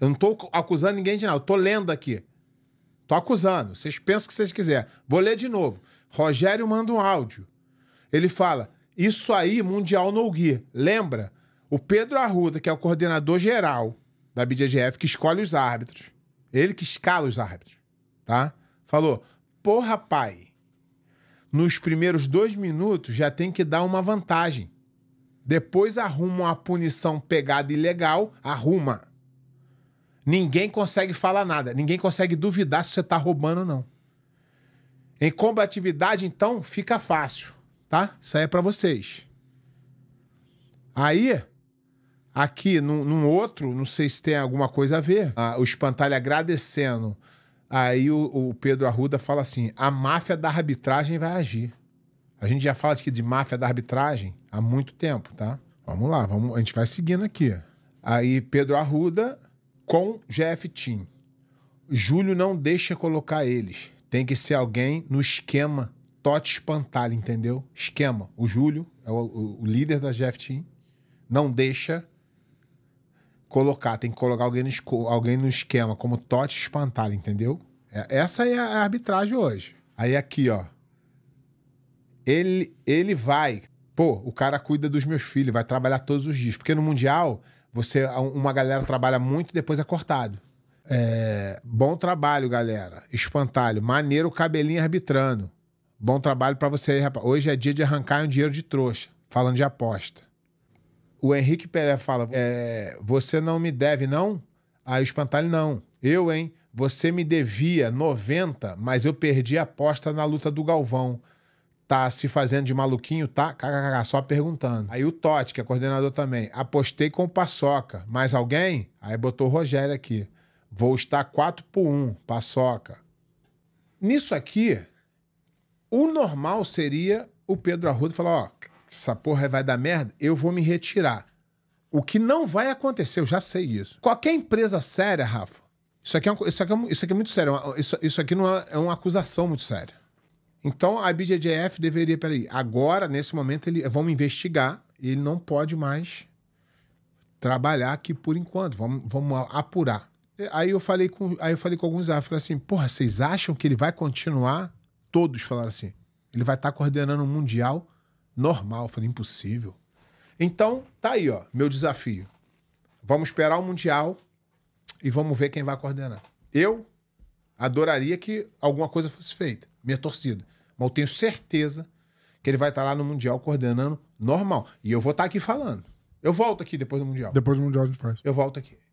Eu não tô acusando ninguém de nada. Eu tô lendo aqui. Tô acusando. Vocês pensam o que vocês quiserem. Vou ler de novo. Rogério manda um áudio. Ele fala: Isso aí, Mundial no Gui. Lembra? O Pedro Arruda, que é o coordenador geral da BDGF, que escolhe os árbitros. Ele que escala os árbitros. Tá? Falou: Porra, pai. Nos primeiros dois minutos já tem que dar uma vantagem. Depois arruma uma punição pegada ilegal, arruma Ninguém consegue falar nada, ninguém consegue duvidar se você está roubando ou não. Em combatividade, então, fica fácil, tá? Isso aí é para vocês. Aí, aqui, num, num, outro, não sei se tem alguma coisa a ver, o Espantalho agradecendo. Aí o, o, Pedro Arruda fala assim: a máfia da arbitragem vai agir. A gente já fala aqui de máfia da arbitragem há muito tempo, tá? Vamos lá, vamos, a gente vai seguindo aqui. Aí Pedro Arruda com GF Team. Júlio não deixa colocar eles. Tem que ser alguém no esquema Tote Espantalho, entendeu? Esquema. O Júlio é o, o, o líder da GF Team. Não deixa colocar. Tem que colocar alguém no, alguém no esquema, como Tote Espantalho, entendeu? É, essa é, é a arbitragem hoje. Aí aqui, ó. Ele, ele vai. Pô, o cara cuida dos meus filhos, vai trabalhar todos os dias. Porque no Mundial, você, uma galera trabalha muito, depois é cortado. É, bom trabalho, galera. Espantalho. Maneiro cabelinho arbitrando. Bom trabalho para você aí, rapaz. Hoje é dia de arrancar um dinheiro de trouxa. Falando de aposta. O Henrique Pelé fala: é, Você não me deve, não? Aí ah, o espantalho, não. Eu, hein? Você me devia 90, mas eu perdi a aposta na luta do Galvão tá se fazendo de maluquinho, tá? KKK, só perguntando. Aí o Totti, que é coordenador também, apostei com o Paçoca. Mais alguém? Aí botou o Rogério aqui. Vou estar 4 por 1, Paçoca. Nisso aqui, o normal seria o Pedro Arruda falar, ó, essa porra vai dar merda, eu vou me retirar. O que não vai acontecer, eu já sei isso. Qualquer empresa séria, Rafa, isso aqui é, um, isso aqui é, isso aqui é muito sério, é isso, isso aqui não é, é uma acusação muito séria. Então a BJJF deveria, peraí, agora, nesse momento, ele, vamos investigar, ele não pode mais trabalhar aqui por enquanto, vamos, vamos apurar. Aí eu falei com, aí eu falei com alguns afros, assim, porra, vocês acham que ele vai continuar? Todos falaram assim, ele vai estar tá coordenando um mundial normal. Eu falei, impossível. Então, tá aí, ó, meu desafio. Vamos esperar o mundial e vamos ver quem vai coordenar. Eu, adoraria que alguma coisa fosse feita, minha torcida. Mas eu tenho certeza que ele vai estar lá no Mundial coordenando normal. E eu vou estar aqui falando. Eu volto aqui depois do Mundial. Depois do Mundial a gente faz. Eu volto aqui.